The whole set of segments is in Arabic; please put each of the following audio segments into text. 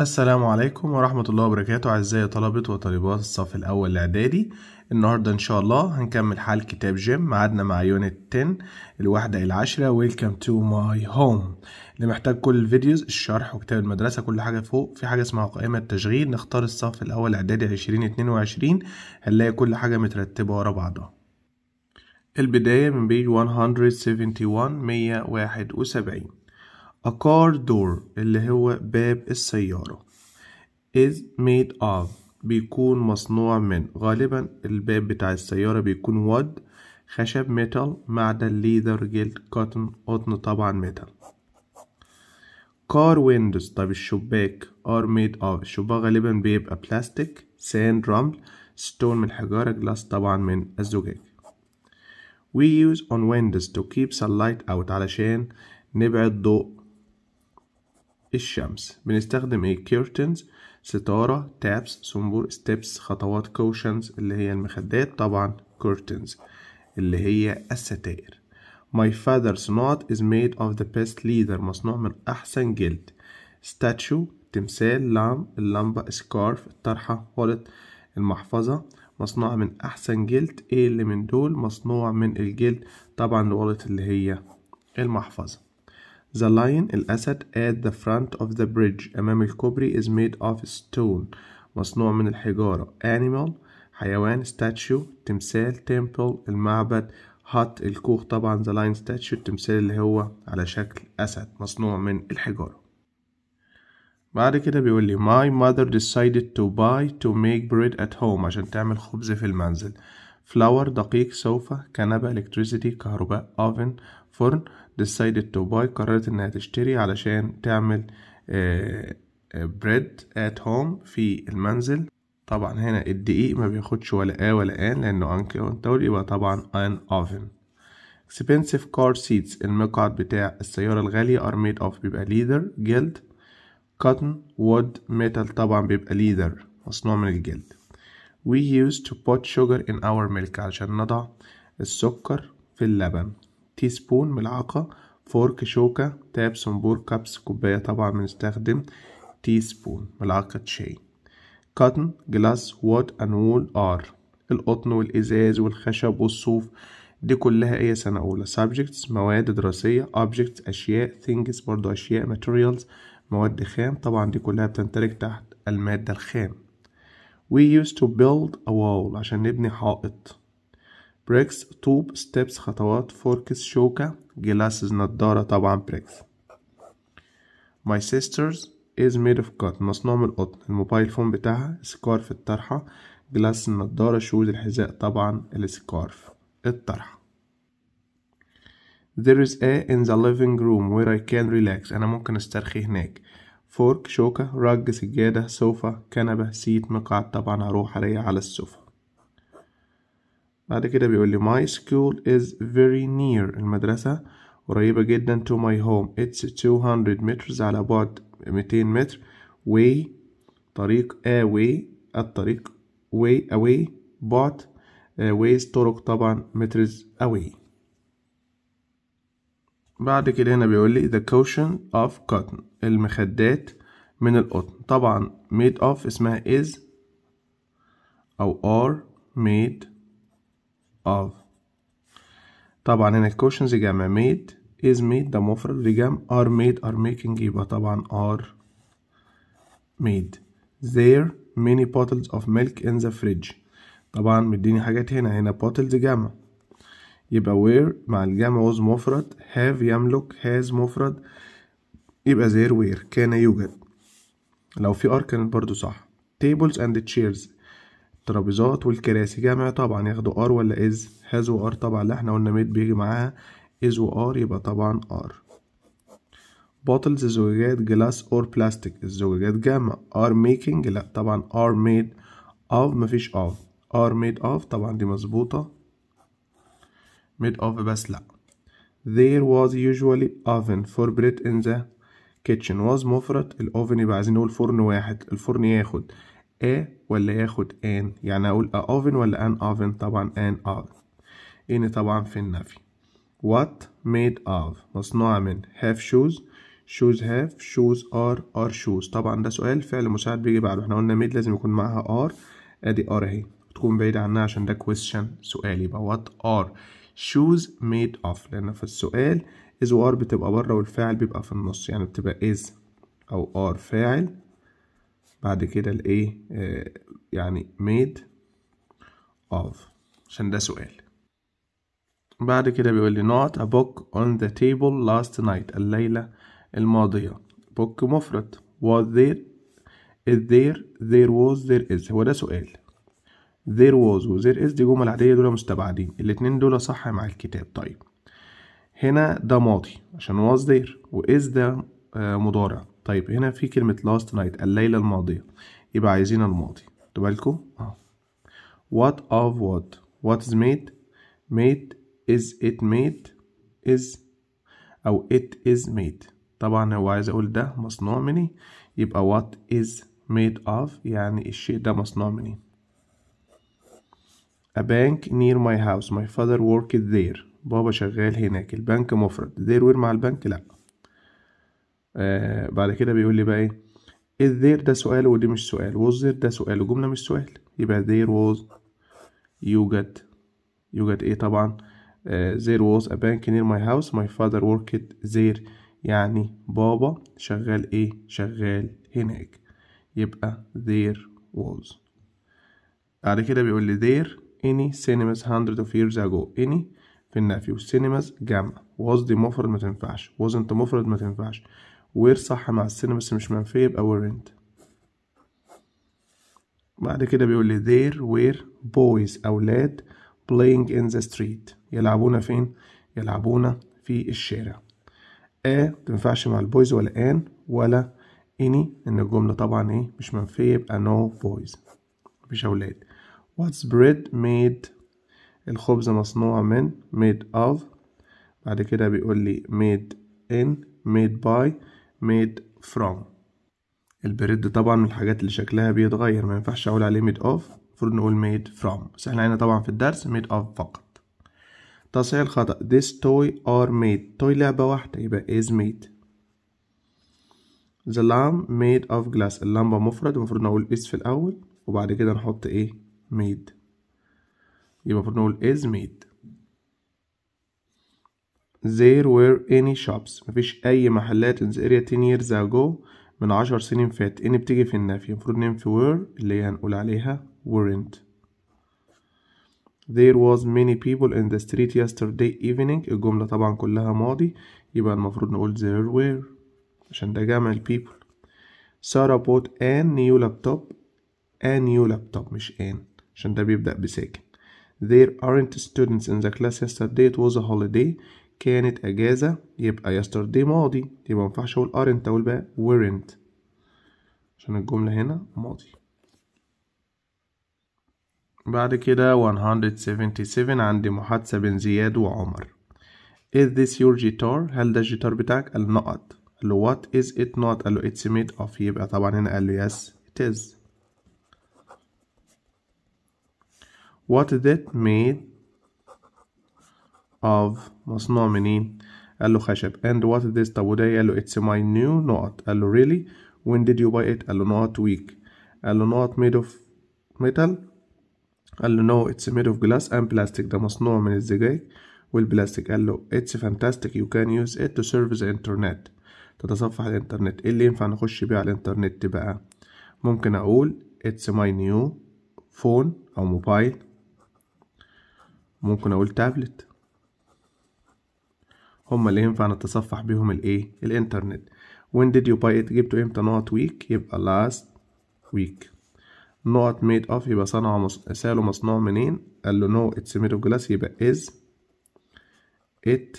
السلام عليكم ورحمة الله وبركاته أعزائي طلبة وطالبات الصف الأول الإعدادي النهاردة إن شاء الله هنكمل حل كتاب جيم معادنا مع يونت 10 الواحدة العاشرة ويلكم تو ماي هوم اللي محتاج كل الفيديوز الشرح وكتاب المدرسة كل حاجة فوق في حاجة اسمها قائمة تشغيل نختار الصف الأول إعدادي 2022 هنلاقي كل حاجة مترتبة ورا بعضها البداية من بيج 171 171 A car door اللي هو باب السيارة is made of بيكون مصنوع من غالبا الباب بتاع السيارة بيكون wood خشب metal معدن leather جلد cotton قطن طبعا metal car windows طب الشباك are made of الشباك غالبا بيبقى بلاستيك sand رمل stone من حجارة glass طبعا من الزجاج we use on windows to keep sunlight out علشان نبعد ضوء الشمس بنستخدم ايه كيرتنز ستارة تابس صنبور ستيبس خطوات كوشنز اللي هي المخدات طبعا كيرتنز اللي هي الستائر My father's knot is made of the best leather مصنوع من أحسن جلد statue تمثال لام اللمبة سكارف الطرحة والت المحفظة مصنوعة من أحسن جلد ايه اللي من دول مصنوع من الجلد طبعا الوالت اللي هي المحفظة The lion الأسد at the front of the bridge أمام الكوبري is made of stone مصنوع من الحجارة animal حيوان statue تمثال temple المعبد hut الكوخ طبعا the lion statue التمثال اللي هو على شكل أسد مصنوع من الحجارة بعد كده بيقول لي my mother decided to buy to make bread at home عشان تعمل خبز في المنزل flour دقيق سوفة كنبة electricity كهرباء oven فرن decided to buy قررت انها تشتري علشان تعمل بريد ات هوم في المنزل طبعا هنا الدقيق ما بياخدش ولا آ ولا آن لأنه أنكاونتول يبقى طبعا أن أوفن expensive car seats المقعد بتاع السيارة الغالية are made of بيبقى leather جلد cotton wood metal طبعا بيبقى leather مصنوع من الجلد we used to put sugar in our milk علشان نضع السكر في اللبن تي سبون ملعقة فورك شوكة تاب صنبور كابس كوباية طبعا بنستخدم تي سبون ملعقة شاي كاتن جلاس وات أند وول آر القطن والإزاز والخشب والصوف دي كلها ايه سنة أولى subjects مواد دراسية objects أشياء things برضو أشياء materials مواد خام طبعا دي كلها بتندرج تحت المادة الخام we used to build a wall عشان نبني حائط بريكس طوب ستيبس خطوات فوركس شوكة جلاسز نضارة طبعا بريكس ماي سيسترز از ميد اوف كات مصنوع من القطن الموبايل فون بتاعها سكارف الطرحة جلاس النضارة شوز الحذاء طبعا السكارف الطرحة There is a in the living room where I can relax أنا ممكن أسترخي هناك فورك شوكة رج سجادة سوفا كنبة سيت مقعد طبعا هروح أريح على السوفا بعد كده بيقول لي my school is very near المدرسة قريبة جدا to my home it's 200 meters على بعد 200 متر way طريق away الطريق way away بعد آه, ways طرق طبعا meters away بعد كده هنا بيقول لي the cushion of cotton المخدات من القطن طبعا made of اسمها is أو are made of طبعا هنا الكوشنز يا made is made ده مفرد رجام are made are making يبقى طبعا are made there many bottles of milk in the fridge طبعا مديني حاجات هنا هنا bottles جمع يبقى where مع الجمع was مفرد have يملك has مفرد يبقى there where كان يوجد لو في are كانت برضو صح tables and chairs الترابيزات والكراسي جامع طبعا ياخدوا ار ولا از هاز وار طبعا اللي احنا قلنا ميت بيجي معاها از وار يبقى طبعا ار بوتلز زجاجات جلاس اور بلاستيك الزجاجات جامع ار ميكينج لا طبعا ار ميد اوف مفيش اوف ار ميد اوف طبعا دي مظبوطه ميد اوف بس لا there was usually oven for bread in the kitchen was مفرط الاوفن يبقى عايزين نقول فرن واحد الفرن ياخد a إيه ولا ياخد ان يعني اقول a oven ولا an oven طبعا an oven ان طبعا في النفي what made of مصنوعة من have shoes shoes have shoes are are shoes طبعا ده سؤال فعل مساعد بيجي بعده احنا قلنا made لازم يكون معاها are ادي are اهي تكون بعيد عنها عشان ده question سؤال يبقى what are shoes made of لان في السؤال is و are بتبقى بره والفاعل بيبقى في النص يعني بتبقى is او are فاعل بعد كده الايه يعني made of عشان ده سؤال بعد كده بيقول لي not a book on the table last night الليلة الماضية book مفرد was there is there there was there is هو ده سؤال there was و there is دي جمل عادية دول مستبعدين الاتنين دول صح مع الكتاب طيب هنا ده ماضي عشان was there و is ده آه، مضارع طيب هنا في كلمة last night الليلة الماضية يبقى عايزين الماضي خدوا بالكم اهو what of what what is made made is it made is أو it is made طبعا هو عايز أقول ده مصنوع مني يبقى what is made of يعني الشيء ده مصنوع مني A bank near my house my father worked there بابا شغال هناك البنك مفرد there were مع البنك لأ آه بعد كده بيقول لي بقى ايه الذير ده سؤال ودي مش سؤال والذير ده سؤال وجملة مش سؤال يبقى there was يوجد يوجد ايه طبعا آه there was a bank near my house my father worked there يعني بابا شغال ايه شغال هناك يبقى there was بعد كده بيقول لي there any cinemas hundred of years ago any في النفي والسينماز جامعة was دي مفرد ما تنفعش wasn't مفرد ما تنفعش وير صح مع السنة بس مش منفية يبقى weren't بعد كده بيقول لي there were boys أولاد playing in the street يلعبون فين؟ يلعبون في الشارع a تنفعش مع البويز ولا an ولا any إن الجملة طبعا إيه مش منفية يبقى no boys مفيش أولاد what's bread made الخبز مصنوع من made of بعد كده بيقول لي made in made by made from البريد طبعا من الحاجات اللي شكلها بيتغير ما ينفعش اقول عليه made of المفروض نقول made from بس احنا هنا طبعا في الدرس made of فقط تصحيح الخطأ this toy ار made toy لعبة واحدة يبقى is made the lamp made of glass اللمبة مفرد المفروض نقول is في الأول وبعد كده نحط ايه made يبقى المفروض نقول is made there were any shops مفيش أي محلات in the area 10 years ago من عشر سنين فات إن بتيجي في النفي المفروض ننفي were اللي هي هنقول عليها weren't There was many people in the street yesterday evening الجملة طبعا كلها ماضي يبقى المفروض نقول there were عشان ده جمع ال people Sarah bought a new laptop a new laptop مش an عشان ده بيبدأ بساكن There aren't students in the class yesterday it was a holiday كانت أجازة يبقى yesterday ماضي يبقى مينفعش أقول aren't أقول بقى weren't عشان الجملة هنا ماضي بعد كده 177 عندي محادثة بين زياد وعمر Is this your guitar؟ هل ده الجيتار بتاعك؟ قال نقط قال له what is it not؟ قال له it's made of يبقى طبعا هنا قال له yes it is What that made of مصنوع منين قال له خشب and what is this طب وده قال له it's my new knot قال له really when did you buy it قال له not week قال له not made of metal قال له no it's made of glass and plastic ده مصنوع من الزجاج والبلاستيك قال له it's fantastic you can use it to serve the internet تتصفح الانترنت ايه اللي ينفع نخش بيه على الانترنت بقى ممكن اقول it's my new phone او موبايل ممكن اقول تابلت هما اللي ينفع نتصفح بيهم الايه الانترنت when did you buy it جبته امتى نقط week يبقى last week نقط made of يبقى صنع مص... ساله مصنوع منين قال له no it's made of glass يبقى is it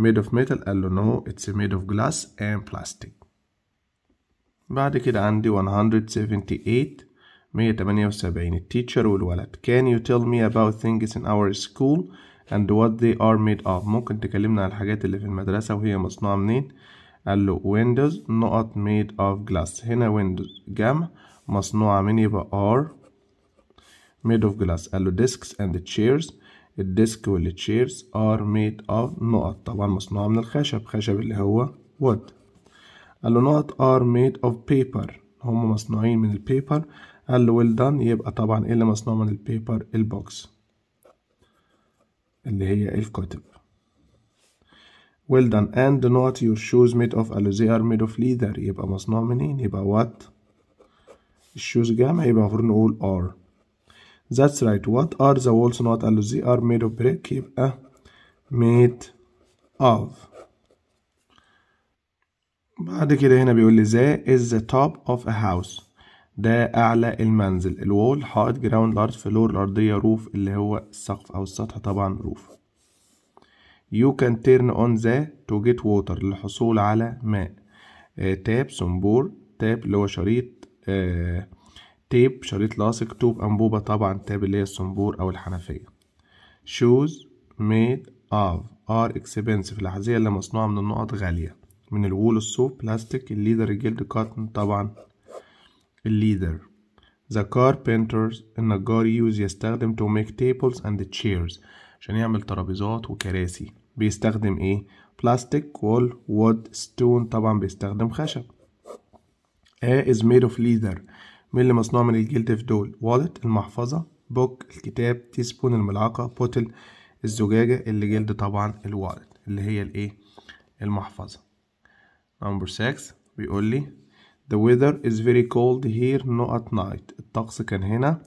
made of metal قال له no it's made of glass and plastic بعد كده عندي 178 178 التيتشر والولد can you tell me about things in our school and what they are made of ممكن تكلمنا على الحاجات اللي في المدرسة وهي مصنوعة منين قال له windows نقط made of glass هنا windows جمع مصنوعة من يبقى are made of glass قال له desks and chairs الديسك والتشيرز ار ميد اوف نقط طبعا مصنوعة من الخشب خشب اللي هو وود قال له نقط ار ميد اوف بيبر هم مصنوعين من البيبر قال له well يبقى طبعا ايه اللي مصنوع من البيبر البوكس اللي هي الكتب well done and not your shoes made of قالوا they are made of leather يبقى مصنوع منين يبقى what الشوز جامع يبقى المفروض نقول are that's right what are the walls not قالوا they are made of brick يبقى made of بعد كده هنا بيقول لي the is the top of a house ده أعلى المنزل الوول حائط جراوند لارج فلور الأرضية روف اللي هو السقف أو السطح طبعا روف You can turn on the to get water للحصول على ماء تاب صنبور تاب اللي هو شريط آه تيب شريط لاصق توب أنبوبة طبعا تاب اللي هي الصنبور أو الحنفية shoes made of are expensive الأحذية اللي مصنوعة من النقط غالية من الوول الصوف بلاستيك الليدر الجلد كاتن طبعا الليدر The carpenters النجار يوز يستخدم to make tables and chairs عشان يعمل ترابيزات وكراسي بيستخدم ايه بلاستيك وول وود ستون طبعا بيستخدم خشب A is made of leather من اللي مصنوع من الجلد في دول wallet المحفظة بوك الكتاب تيسبون الملعقة بوتل الزجاجة اللي جلد طبعا الوالت اللي هي الايه المحفظة number 6 بيقول لي The weather is very cold here no at night الطقس كان هنا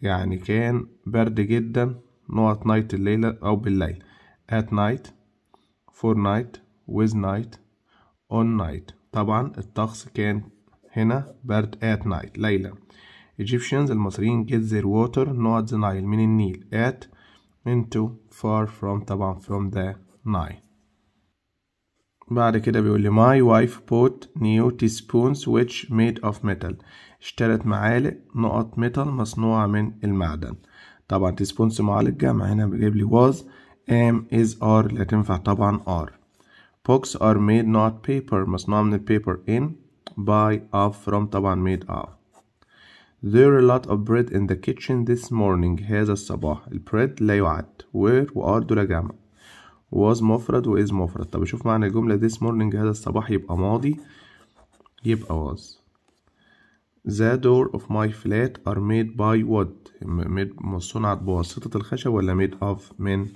يعني كان برد جدا no at night الليلة أو بالليل at night for night with night on night طبعا الطقس كان هنا برد at night ليلا. Egyptians المصريين get their water not the Nile من النيل at into far from طبعا from the Nile بعد كده بيقول لي my wife bought new teaspoons which made of metal اشترت معالق نقط metal مصنوعة من المعدن طبعا teaspoons معالق جمع هنا بيجيب لي was am is are لا تنفع طبعا are books are made not paper مصنوعة من البيبر in by of from طبعا made of There are a lot of bread in the kitchen this morning هذا الصباح البريد لا يعد where وار دول جمع was مفرد و is مفرد طب اشوف معنى الجملة this morning هذا الصباح يبقى ماضي يبقى was The door of my flat are made by what صنعت بواسطة الخشب ولا made of من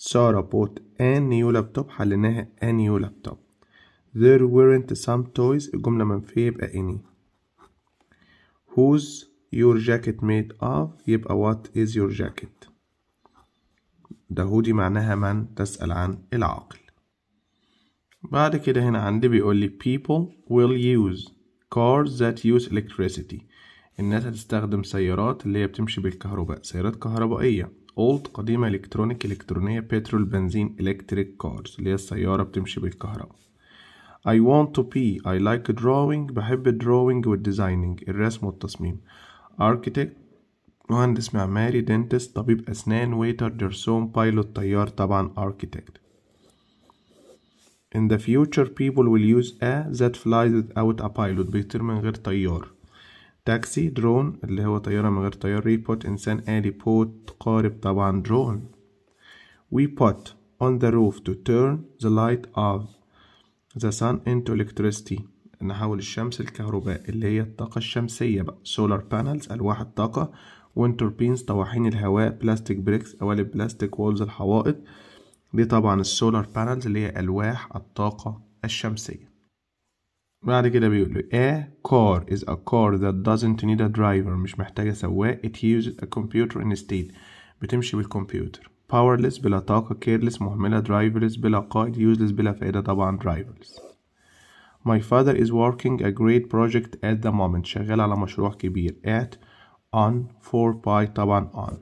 Sarah bought a new laptop حليناها a new laptop There weren't some toys الجملة منفية يبقى any whose your jacket made of يبقى what is your jacket دهودي معناها من تسأل عن العاقل بعد كده هنا عندي بيقول لي people will use cars that use electricity الناس هتستخدم سيارات اللي هي بتمشي بالكهرباء سيارات كهربائية old قديمة الكترونيك الكترونية بترول بنزين electric cars اللي هي السيارة بتمشي بالكهرباء I want to be I like drawing بحب الدروينج والديزايننج الرسم والتصميم architect مهندس معماري دنتست طبيب أسنان ويتر جرسون بايلوت طيار طبعا أركيتكت In the future people will use a that flies without a pilot بيطير من غير طيار تاكسي درون اللي هو طيارة من غير طيار ريبوت إنسان آلي بوت قارب طبعا درون We put on the roof to turn the light of the sun into electricity نحول الشمس الكهرباء اللي هي الطاقة الشمسية بقى solar panels ألواح الطاقة وين طواحين الهواء بلاستيك بريكس قوالب بلاستيك وولز الحوائط دي طبعا السولار بانلز اللي هي ألواح الطاقة الشمسية بعد كده بيقول له a car is a car that doesn't need a driver مش محتاجة سواق it uses a computer instead بتمشي بالكمبيوتر powerless بلا طاقة careless مهملة driverless بلا قائد useless بلا فائدة طبعا driverless my father is working a great project at the moment شغال على مشروع كبير at on 4 باي طبعا on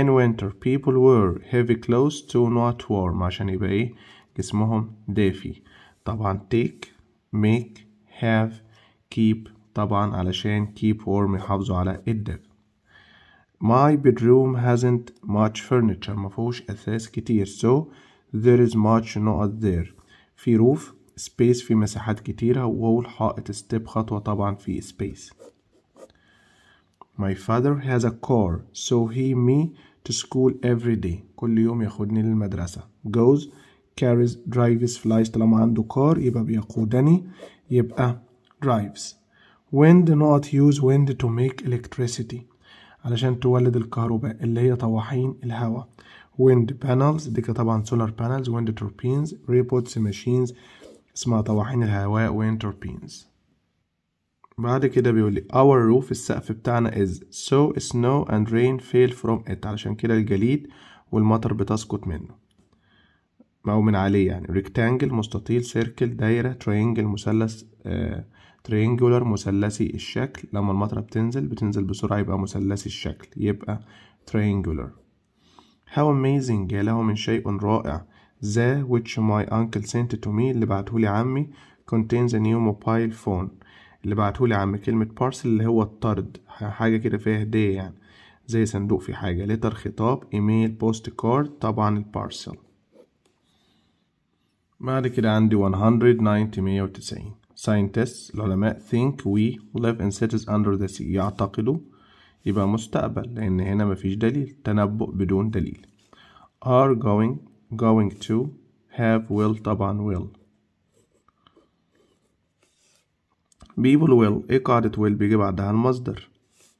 in winter people wear heavy clothes to not warm عشان يبقى ايه جسمهم دافي طبعا take make have keep طبعا علشان keep warm يحافظوا على الدفء my bedroom hasn't much furniture مفهوش أثاث كتير so there is much not there في روف space في مساحات كتيرة وول حائط step خطوة طبعا في space My father has a car so he me to school every day كل يوم ياخدني للمدرسة goes carries drives flies طالما عنده car يبقى بيقودني يبقى drives wind not use wind to make electricity علشان تولد الكهرباء اللي هي طواحين الهواء wind panels دي طبعا solar panels wind turbines robots machines اسمها طواحين الهواء wind turbines بعد كده بيقول لي our roof السقف بتاعنا is so snow and rain fail from it علشان كده الجليد والمطر بتسقط منه أو من عليه يعني rectangle مستطيل circle دايرة triangle مثلث آه triangular مثلثي الشكل لما المطرة بتنزل بتنزل بسرعة يبقى مثلثي الشكل يبقى triangular how amazing يا له من شيء رائع the which my uncle sent to me اللي بعتهولي عمي contains a new mobile phone اللي بعتهولي عم كلمة بارسل اللي هو الطرد حاجة كده فيها هدية يعني زي صندوق في حاجة لتر خطاب ايميل بوست كارد طبعا البارسل بعد كده عندي 190 190 ساينتست العلماء think we live in cities under the sea يعتقدوا يبقى مستقبل لأن هنا مفيش دليل تنبؤ بدون دليل are going going to have will طبعا will people will Ekarit will be بعدها المصدر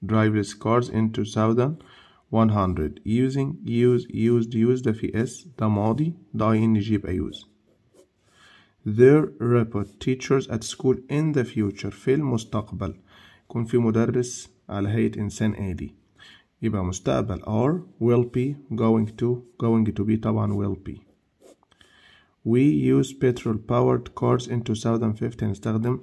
driverless cars into 2100 using use used used the اس the ماضي the ing use. There report teachers at school in the future في مستقبل. يكون في مدرس على هيئة إنسان آلي يبقى مستقبل are will be going to going to be طبعا will be we use petrol powered cars in 2015 نستخدم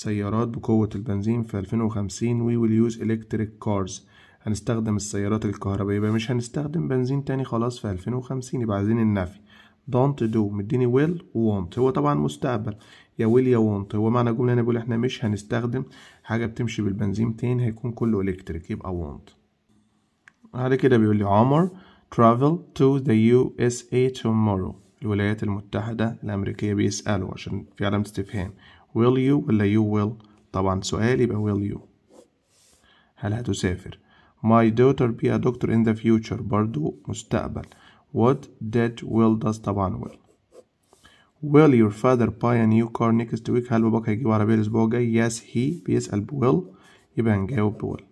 سيارات بقوة البنزين في 2050 we will use electric cars هنستخدم السيارات الكهربائية يبقى مش هنستخدم بنزين تاني خلاص في 2050 يبقى عايزين النفي don't do مديني will want هو طبعا مستقبل يا will يا want هو معنى الجملة هنا بيقول احنا مش هنستخدم حاجة بتمشي بالبنزين تاني هيكون كله إلكتريك يبقى want بعد كده بيقول لي عمر travel to the USA tomorrow الولايات المتحدة الأمريكية بيسألوا عشان في علامة استفهام will you ولا you will طبعا سؤال يبقى will you هل هتسافر my daughter be a doctor in the future برضو مستقبل what that will does طبعا will will your father buy a new car next week هل باباك هيجيب عربية الأسبوع الجاي yes he بيسأل ب will يبقى هنجاوب ب will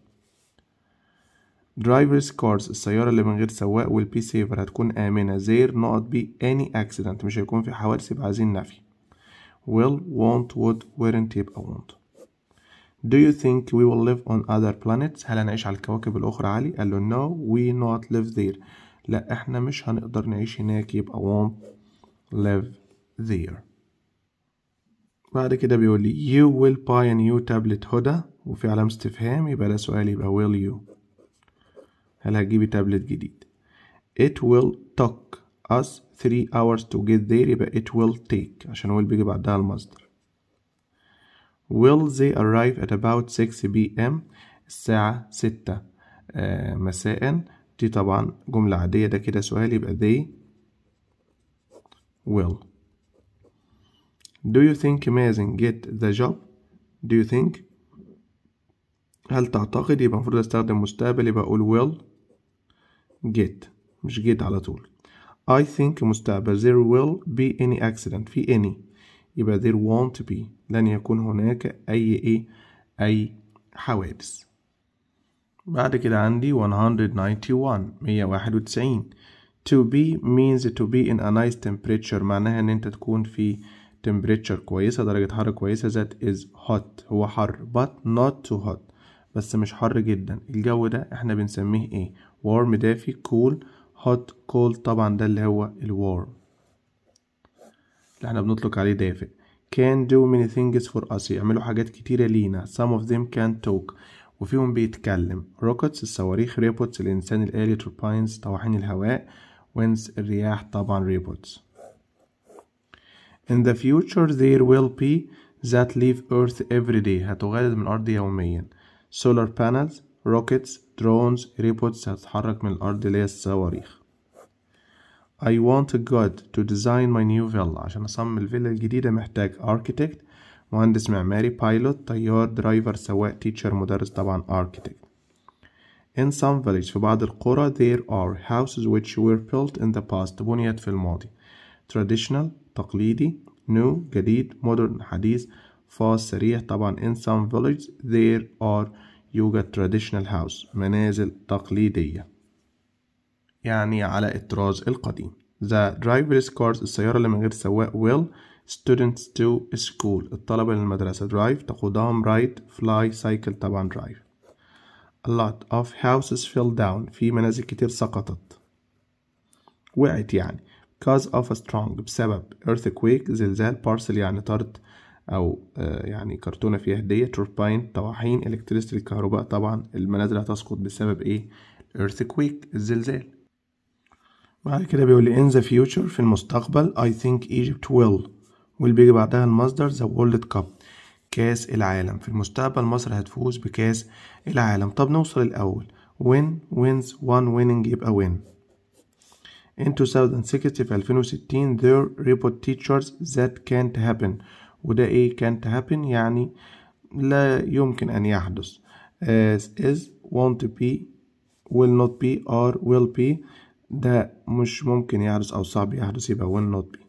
driver's cars السيارة اللي من غير سواق will be safer هتكون آمنة زير نقط be any accident مش هيكون في حوادث يبقى عايزين نفي will, won't, would, weren't يبقى won't Do you think we will live on other planets? هل هنعيش على الكواكب الأخرى علي؟ قال له no we not live there لا احنا مش هنقدر نعيش هناك يبقى won't live there بعد كده بيقول لي you will buy a new tablet هدى وفي علامة استفهام يبقى ده سؤال يبقى will you هل هتجيبي تابلت جديد it will talk us 3 hours to get there يبقى it will take عشان will بيجي بعدها المصدر will they arrive at about 6 p.m. الساعة 6 آه، مساء دي طبعا جملة عادية ده كده سؤال يبقى they will do you think Mazen get the job do you think هل تعتقد يبقى المفروض استخدم مستقبل يبقى اقول will get مش get على طول I think مستقبل there will be any accident في any يبقى there won't be لن يكون هناك أي إيه أي حوادث بعد كده عندي 191 191 to be means to be in a nice temperature معناها ان انت تكون في temperature كويسة درجة حر كويسة that is hot هو حر but not too hot بس مش حر جدا الجو ده احنا بنسميه ايه warm دافي cool hot cold طبعا ده اللي هو الوار اللي احنا بنطلق عليه دافئ can do many things for us يعملوا حاجات كتيرة لينا some of them can talk وفيهم بيتكلم rockets الصواريخ robots الإنسان الآلي turbines طواحين الهواء winds الرياح طبعا robots in the future there will be that leave earth every day هتغادر من الأرض يوميا solar panels rockets drones ريبوتس هتتحرك من الأرض اللي هي الصواريخ I want a god to design my new villa عشان أصمم الفيلا الجديدة محتاج architect مهندس معماري pilot طيار driver سواق teacher مدرس طبعا architect In some villages في بعض القرى there are houses which were built in the past بنيت في الماضي traditional تقليدي new جديد modern حديث fast سريع طبعا in some villages there are يوجد تراديشنال هاوس منازل تقليدية يعني على الطراز القديم The driver's cars السيارة اللي من غير سواق will students to school الطلبة للمدرسة drive تقودهم ride fly cycle طبعا drive a lot of houses fell down في منازل كتير سقطت وقعت يعني cause of a strong بسبب earthquake زلزال parcel يعني طرد او آه، يعني كرتونه فيها هديه توربين طواحين الكتريستي الكهرباء طبعا المنازل هتسقط بسبب ايه earthquake الزلزال بعد كده بيقول لي in the future في المستقبل I think Egypt will واللي بيجي بعدها المصدر the World Cup كاس العالم في المستقبل مصر هتفوز بكاس العالم طب نوصل الأول win wins one winning يبقى win in 2060 في 2060 there report teachers that can't happen وده ايه can't happen يعني لا يمكن أن يحدث as is won't be will not be or will be ده مش ممكن يحدث أو صعب يحدث يبقى will not be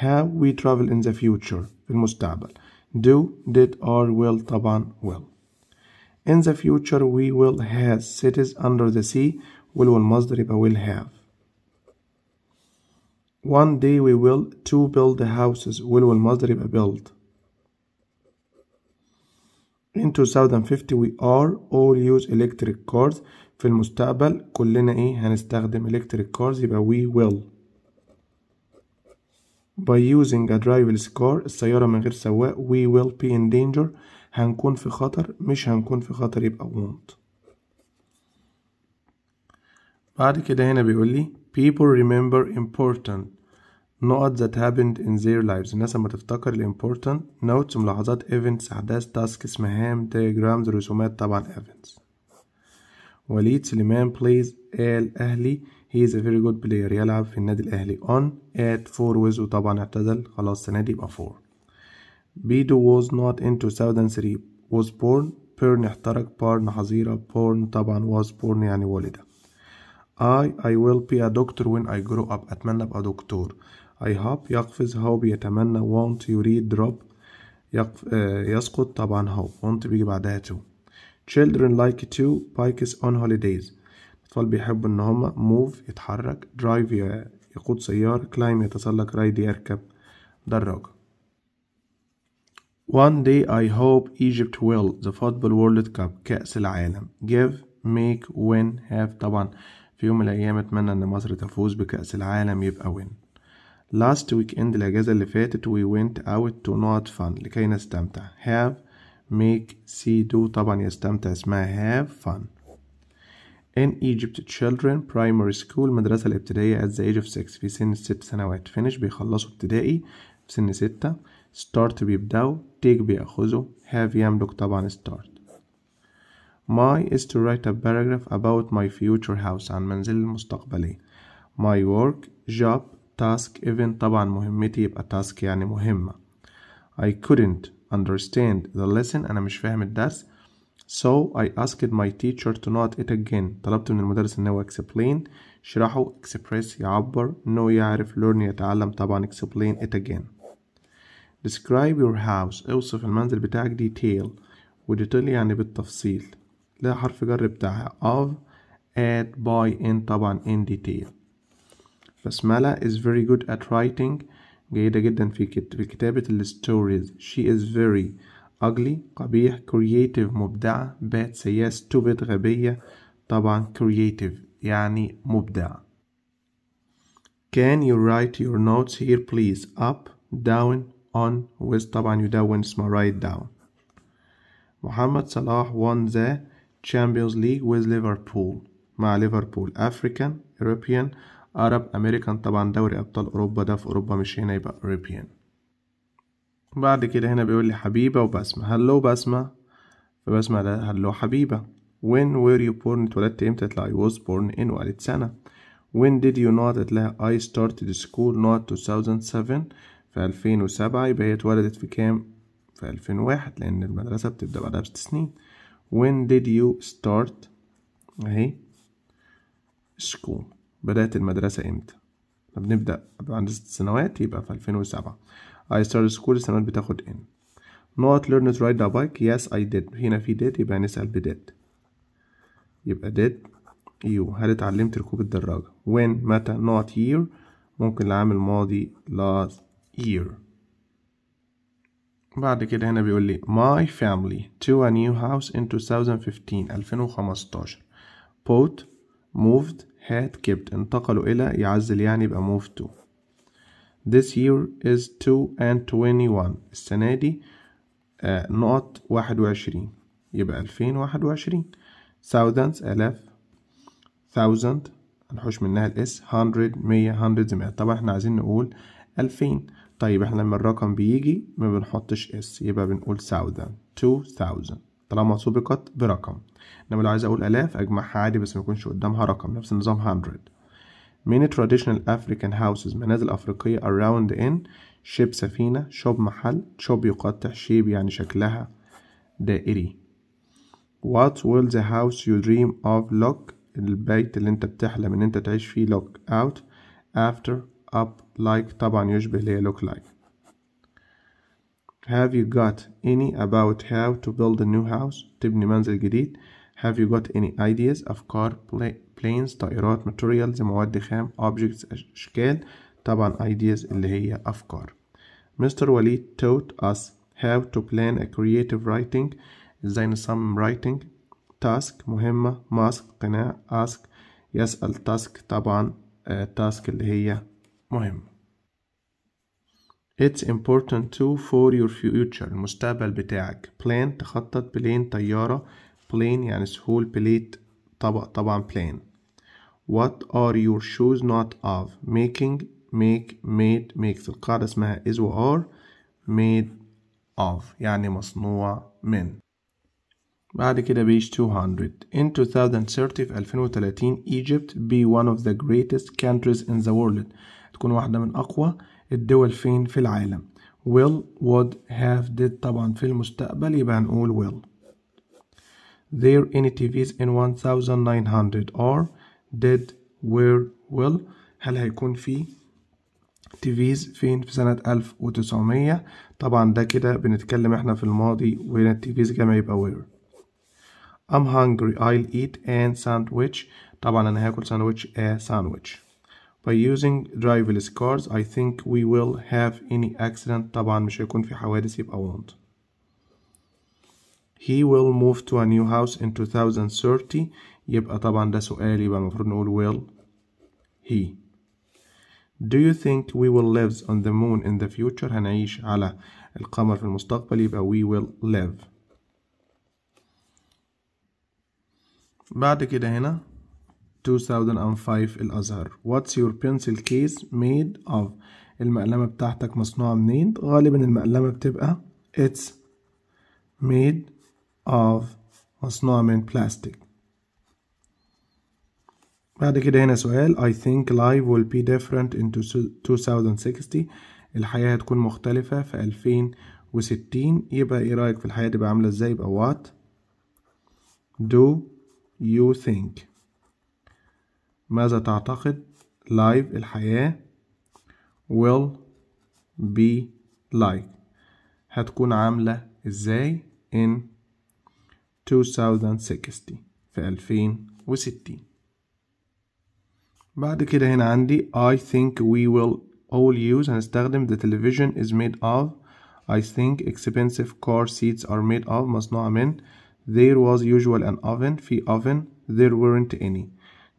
how we travel in the future في المستقبل do did or will طبعا will in the future we will have cities under the sea will والمصدر يبقى will have One day we will to build the houses will والمصدر يبقى build In 2050 we are all use electric cars في المستقبل كلنا ايه هنستخدم electric cars يبقى we will By using a driverless car السيارة من غير سواق we will be in danger هنكون في خطر مش هنكون في خطر يبقى won't بعد كده هنا بيقول لي people remember important نقط that happened in their lives الناس لما تفتكر ال important notes ملاحظات events أحداث tasks مهام diagrams رسومات طبعا events وليد سليمان plays آل أهلي he is a very good player يلعب في النادي الأهلي on at four with وطبعا اعتزل خلاص السنة دي يبقى four Bido was not in 2003 was born بيرن احترق بارن حظيرة porn طبعا was born يعني ولد I I will be a doctor when I grow up أتمنى أبقى دكتور I hope يقفز how بيتمنى want يريد drop يقف... Uh, يسقط طبعا how want بيجي بعدها to children like to bikes on holidays الأطفال بيحبوا إن هما move يتحرك drive يقود سيارة climb يتسلق ride يركب دراجة One day I hope Egypt will the football world cup كأس العالم give make win have طبعا في يوم من الأيام أتمنى إن مصر تفوز بكأس العالم يبقى win last weekend الأجازة اللي فاتت we went out to not fun لكي نستمتع have make see do طبعا يستمتع اسمها have fun in Egypt children primary school المدرسة الابتدائية at the age of 6 في سن الست سنوات finish بيخلصوا ابتدائي في سن ستة start بيبدأوا take بيأخذوا have يملك طبعا start my is to write a paragraph about my future house عن منزل المستقبلي my work job تاسك ايفنت طبعا مهمتي يبقى تاسك يعني مهمة I couldn't understand the lesson أنا مش فاهم الدرس So I asked my teacher to not it again طلبت من المدرس ان هو explain شرحه express يعبر no يعرف learn يتعلم طبعا explain it again Describe your house اوصف المنزل بتاعك detail وديتيل يعني بالتفصيل لا حرف جر بتاعها of add by in طبعا in detail بسملة is very good at writing جيدة جدا في كتابة الستوريز she is very ugly قبيح creative مبدعة bad سيئة stupid غبية طبعا creative يعني مبدع can you write your notes here please up down on with طبعا يدون اسمه write down محمد صلاح won the Champions League with Liverpool مع ليفربول African European أرب أمريكان طبعا دوري أبطال أوروبا ده في أوروبا مش هنا يبقى أوروبيان بعد كده هنا بيقول لي حبيبة وبسمة هلو بسمة فبسمة ده هلو حبيبة when were you born اتولدت امتى تطلع I was born in وقالت سنة when did you not هتلاقي I started school not 2007 في 2007 يبقى هي اتولدت في كام في 2001 لأن المدرسة بتبدأ بعدها بست سنين when did you start اهي school بدأت المدرسة امتى بنبدأ بعد ست سنوات يبقى في 2007 I started school السنوات بتاخد in not learn to ride a bike yes I did هنا في did يبقى نسأل ب did يبقى did you إيوه. هل اتعلمت ركوب الدراجة when متى not year ممكن العام الماضي last year بعد كده هنا بيقول لي my family to a new house in 2015 2015 bought moved had kept انتقلوا إلى يعزل يعني يبقى move to This year is 2 and 21 السنة دي uh, نقط 21 يبقى 2021 thousands آلاف thousand نحوش منها الاس 100 100 100 100 طبعا احنا عايزين نقول 2000 طيب احنا لما الرقم بيجي ما بنحطش اس يبقى بنقول thousand 2000 طالما سبقت برقم انما لو عايز اقول الاف اجمعها عادي بس ما يكونش قدامها رقم نفس النظام 100 many traditional African houses منازل أفريقية around in شيب سفينة شوب محل شوب يقطع شيب يعني شكلها دائري what will the house you dream of look البيت اللي انت بتحلم ان انت تعيش فيه look out after up like طبعا يشبه اللي هي look like Have you got any about how to build a new house تبني منزل جديد Have you got any ideas of car, planes طائرات materials مواد خام objects أشكال طبعا ideas اللي هي أفكار Mr. Walid taught us how to plan a creative writing Design some writing task مهمة mask قناع ask يسأل task طبعا eh, task اللي هي مهمة It's important too for your future المستقبل بتاعك plan تخطط plane طيارة plane يعني سهول بليت طبق طبعا plane What are your shoes not of making make made make في القاعدة اسمها is و are made of يعني مصنوع من بعد كده بيج 200 In 2030 في 2030 Egypt be one of the greatest countries in the world تكون واحدة من أقوى الدول فين في العالم will would have did طبعا في المستقبل يبقى هنقول will there any TVs in 1900 are did were will هل هيكون في TVs فين في سنة 1900 طبعا ده كده بنتكلم احنا في الماضي وين TVs جمع يبقى where I'm hungry I'll eat a sandwich طبعا انا هاكل ساندويتش a sandwich by using driverless cars I think we will have any accident طبعا مش هيكون في حوادث يبقى won't he will move to a new house in 2030 يبقى طبعا ده سؤال يبقى المفروض نقول will he Do you think we will live on the moon in the future هنعيش على القمر في المستقبل يبقى we will live بعد كده هنا 2005 الأزهر What's your pencil case made of المقلمة بتاعتك مصنوعة منين غالبا المقلمة بتبقى It's made of مصنوعة من بلاستيك بعد كده هنا سؤال I think life will be different in 2060 الحياة هتكون مختلفة في 2060 يبقى ايه رأيك في الحياة تبقى عاملة ازاي يبقى what do you think ماذا تعتقد life الحياة will be like هتكون عاملة ازاي in 2060 في 2060 بعد كده هنا عندي I think we will all use هنستخدم the television is made of I think expensive car seats are made of مصنوعة من there was usual an oven في oven there weren't any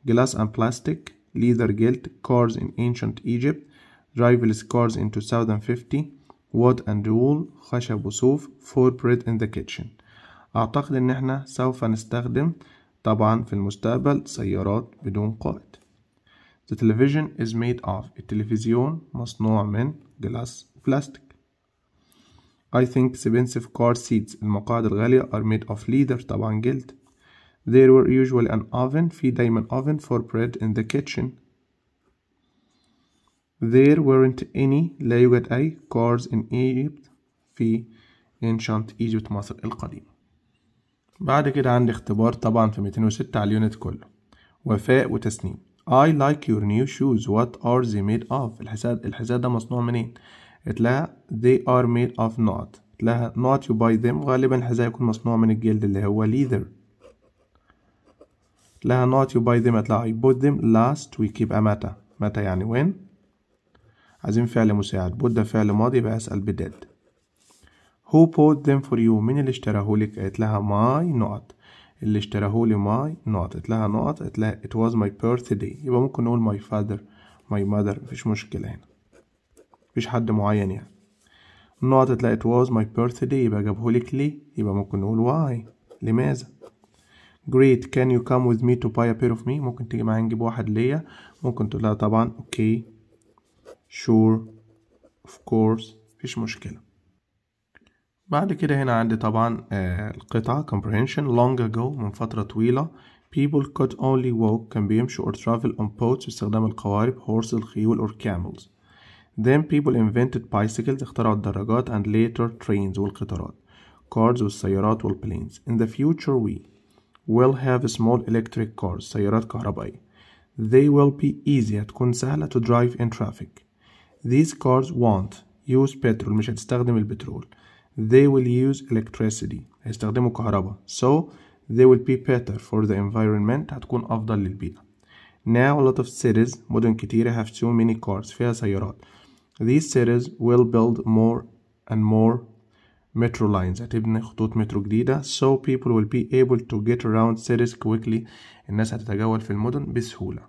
glass and plastic, leather gilt cars in ancient Egypt, rival cars in 2050, wood and wool, خشب وصوف, for bread in the kitchen. أعتقد إن إحنا سوف نستخدم طبعا في المستقبل سيارات بدون قائد. The television is made of التلفزيون مصنوع من glass plastic. I think expensive car seats المقاعد الغالية are made of leather طبعا جلد. There were usually an oven في دايما oven for bread in the kitchen. There weren't any لا يوجد أي cars in Egypt في ancient Egypt مصر القديمة. بعد كده عندي اختبار طبعا في 206 على اليونت كله وفاء وتسنيم I like your new shoes what are they made of الحذاء الحذاء ده مصنوع منين قلت لها they are made of not قلت لها not you buy them غالبا الحذاء يكون مصنوع من الجلد اللي هو leather لا not you buy them at لا I bought them last week يبقى متى متى يعني وين عايزين فعل مساعد bought ده فعل ماضي يبقى أسأل بداد who bought them for you مين اللي اشتراهولك قالت لها my not اللي اشتراهولي my not قالت لها not قالت لها it was my birthday يبقى ممكن نقول my father my mother مفيش مشكلة هنا مفيش حد معين يعني not قالت لها it was my birthday يبقى جابهولك ليه يبقى ممكن نقول why لماذا great can you come with me to buy a pair of me ممكن تيجي معايا نجيب واحد ليا ممكن تقول لها طبعا اوكي sure of course مفيش مشكلة بعد كده هنا عندي طبعا القطعة comprehension long ago من فترة طويلة people could only walk كان بيمشوا or travel on boats باستخدام القوارب horse الخيول or camels then people invented bicycles اخترعوا الدراجات and later trains والقطارات cars والسيارات والplanes in the future we will have small electric cars سيارات كهربائية they will be easy at سهلة to drive in traffic these cars won't use petrol مش هتستخدم البترول they will use electricity هيستخدموا كهرباء so they will be better for the environment هتكون أفضل للبيئة now a lot of cities مدن كتيرة have too many cars فيها سيارات these cities will build more and more مترو lines هتبني خطوط مترو جديدة so people will be able to get around cities quickly الناس هتتجول في المدن بسهولة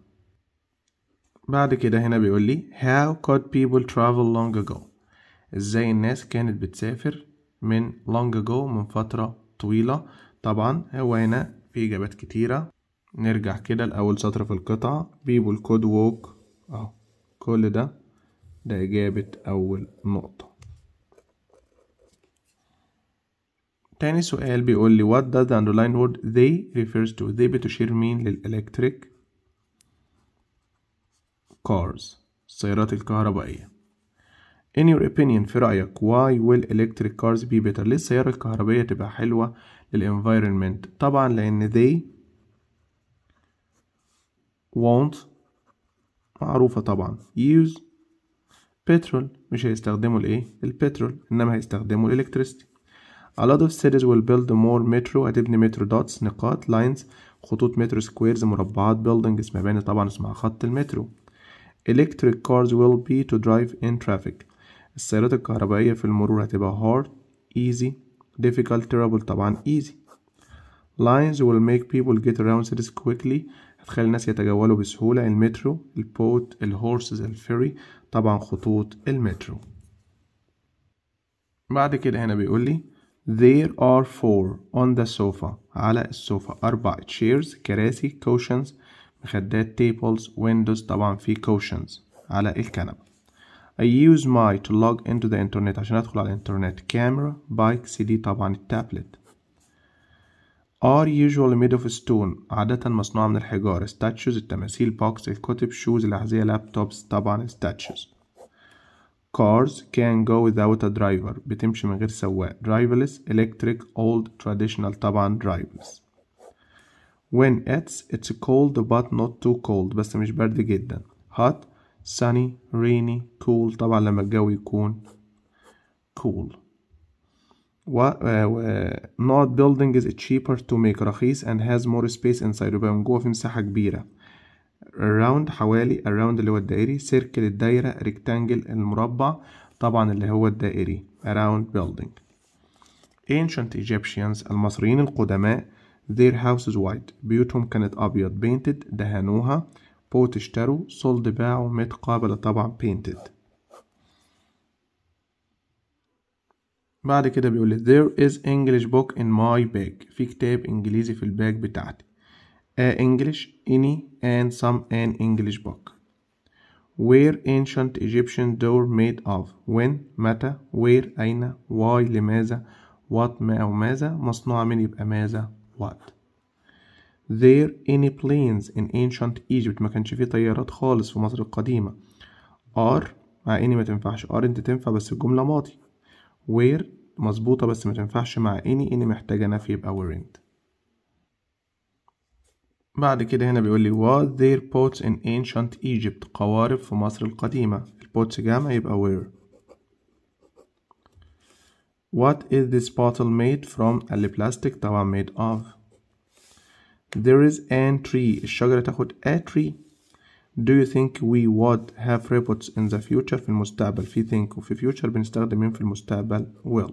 بعد كده هنا بيقول لي how could people travel long ago ازاي الناس كانت بتسافر من long ago من فترة طويلة طبعا هو هنا في إجابات كتيرة نرجع كده لأول سطر في القطعة people could walk اهو كل ده ده إجابة أول نقطة تاني سؤال بيقول لي what does the underline word they refers to they بتشير مين للإلكتريك cars السيارات الكهربائية in your opinion في رأيك why will electric cars be better ليه السيارة الكهربائية تبقى حلوة للenvironment طبعا لأن they won't معروفة طبعا use petrol مش هيستخدموا الايه البترول انما هيستخدموا الالكتريستي A lot of cities will build more metro هتبني مترو dots نقاط lines خطوط مترو سكويرز مربعات buildings مباني طبعا اسمها خط المترو electric cars will be to drive in traffic السيارات الكهربائية في المرور هتبقى hard easy difficult terrible طبعا easy lines will make people get around cities quickly هتخلي الناس يتجولوا بسهولة المترو البوت الهورسز الفيري طبعا خطوط المترو بعد كده هنا بيقول لي There are four on the sofa على السوفا أربع chairs كراسي cushions مخدات tables windows طبعا في cushions على الكنبة I use my to log into the internet عشان أدخل على الإنترنت camera bike CD طبعا التابلت are usually made of stone عادة مصنوعة من الحجارة. statues التماثيل box الكتب shoes الأحذية laptops طبعا statues cars can go without a driver بتمشي من غير سواق driverless electric old traditional طبعا driverless when it's it's cold but not too cold بس مش برد جدا hot sunny rainy cool طبعا لما الجو يكون cool و, uh, not building is cheaper to make رخيص and has more space inside يبقى من جوه في مساحة كبيرة around حوالي الراوند اللي هو الدائري سيركل الدايرة ريكتانجل المربع طبعا اللي هو الدائري around building ancient Egyptians المصريين القدماء their houses white بيوتهم كانت أبيض painted دهنوها بوت اشتروا sold باعوا مت طبعا painted بعد كده بيقول there is English book in my bag في كتاب إنجليزي في الباج بتاعتي a English, any, and some an English book. Where ancient Egyptian door made of when متى where أين why لماذا what ما أو ماذا مصنوعة من يبقى ماذا what there any planes in ancient Egypt ما كانش فيه طيارات خالص في مصر القديمة are مع اني ما تنفعش are انت تنفع بس الجملة ماضي where مظبوطة بس ما تنفعش مع اني اني محتاجة نفي يبقى weren't بعد كده هنا بيقول لي was there pots in ancient Egypt قوارب في مصر القديمة البوتس جامع يبقى where what is this bottle made from اللي plastic طبعا made of there is an tree الشجرة تاخد a tree do you think we would have robots in the future في المستقبل في think وفي future بنستخدم في المستقبل will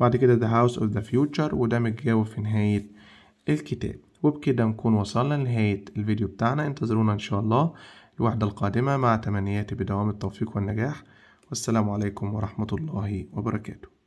بعد كده the house of the future وده متجاوب في نهاية الكتاب وبكده نكون وصلنا لنهاية الفيديو بتاعنا انتظرونا إن شاء الله الوحدة القادمة مع تمنياتي بدوام التوفيق والنجاح والسلام عليكم ورحمة الله وبركاته